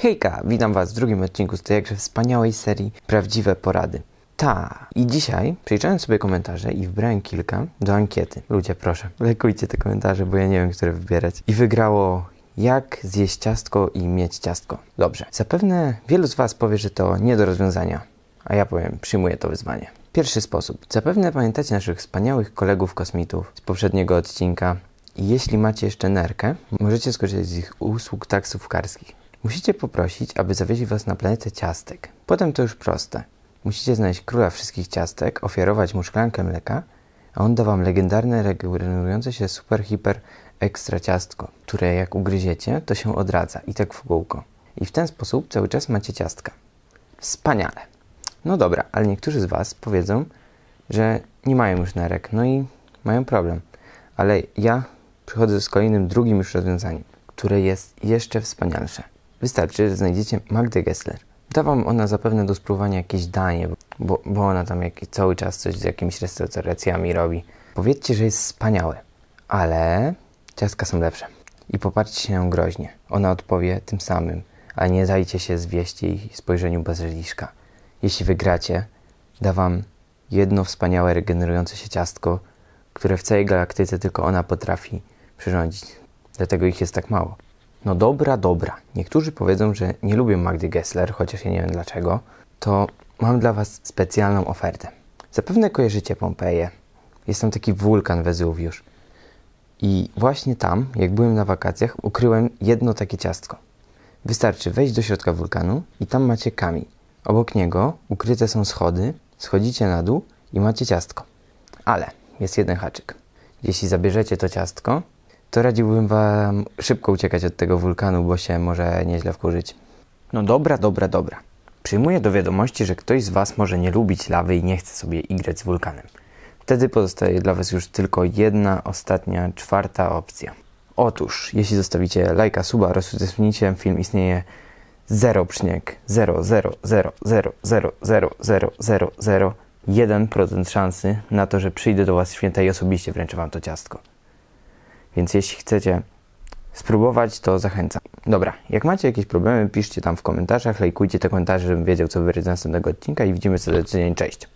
Hejka, witam Was w drugim odcinku z tej jakże wspaniałej serii Prawdziwe Porady. Ta. I dzisiaj przejrzałem sobie komentarze i wybrałem kilka do ankiety. Ludzie, proszę, lekujcie te komentarze, bo ja nie wiem, które wybierać. I wygrało jak zjeść ciastko i mieć ciastko. Dobrze. Zapewne wielu z Was powie, że to nie do rozwiązania. A ja powiem, przyjmuję to wyzwanie. Pierwszy sposób. Zapewne pamiętacie naszych wspaniałych kolegów kosmitów z poprzedniego odcinka. I jeśli macie jeszcze nerkę, możecie skorzystać z ich usług taksówkarskich. Musicie poprosić, aby zawieźli was na planetę ciastek. Potem to już proste. Musicie znaleźć króla wszystkich ciastek, ofiarować mu szklankę mleka, a on da wam legendarne, regenerujące się super, hiper, ekstra ciastko, które jak ugryziecie, to się odradza i tak w kółko. I w ten sposób cały czas macie ciastka. Wspaniale! No dobra, ale niektórzy z was powiedzą, że nie mają już nerek, no i mają problem. Ale ja przychodzę z kolejnym, drugim już rozwiązaniem, które jest jeszcze wspanialsze. Wystarczy, że znajdziecie Magdę Gessler. Da wam ona zapewne do spróbowania jakieś danie, bo, bo ona tam jakiś cały czas coś z jakimiś restauracjami robi. Powiedzcie, że jest wspaniałe, ale ciastka są lepsze. I popatrzcie na ją groźnie. Ona odpowie tym samym, a nie dajcie się zwieść jej spojrzeniu bazyliszka. Jeśli wygracie, da wam jedno wspaniałe regenerujące się ciastko, które w całej galaktyce tylko ona potrafi przyrządzić. Dlatego ich jest tak mało. No dobra, dobra. Niektórzy powiedzą, że nie lubię Magdy Gessler, chociaż ja nie wiem dlaczego. To mam dla Was specjalną ofertę. Zapewne kojarzycie Pompeję. Jest tam taki wulkan Wezuwiusz. I właśnie tam, jak byłem na wakacjach, ukryłem jedno takie ciastko. Wystarczy wejść do środka wulkanu i tam macie kamień. Obok niego ukryte są schody, schodzicie na dół i macie ciastko. Ale jest jeden haczyk. Jeśli zabierzecie to ciastko, to radziłbym Wam szybko uciekać od tego wulkanu, bo się może nieźle wkurzyć. No dobra, dobra, dobra. Przyjmuję do wiadomości, że ktoś z Was może nie lubić lawy i nie chce sobie igrać z wulkanem. Wtedy pozostaje dla Was już tylko jedna, ostatnia, czwarta opcja. Otóż, jeśli zostawicie lajka, suba oraz udostępnicie film, istnieje 0 przyniek zero, zero, zero, zero, zero, zero, zero, zero, 0, 1% szansy na to, że przyjdę do Was święta i osobiście wręczę Wam to ciastko. Więc jeśli chcecie spróbować, to zachęcam. Dobra, jak macie jakieś problemy, piszcie tam w komentarzach, lajkujcie te komentarze, żebym wiedział, co wyryć z następnego odcinka i widzimy się za tydzień. Cześć!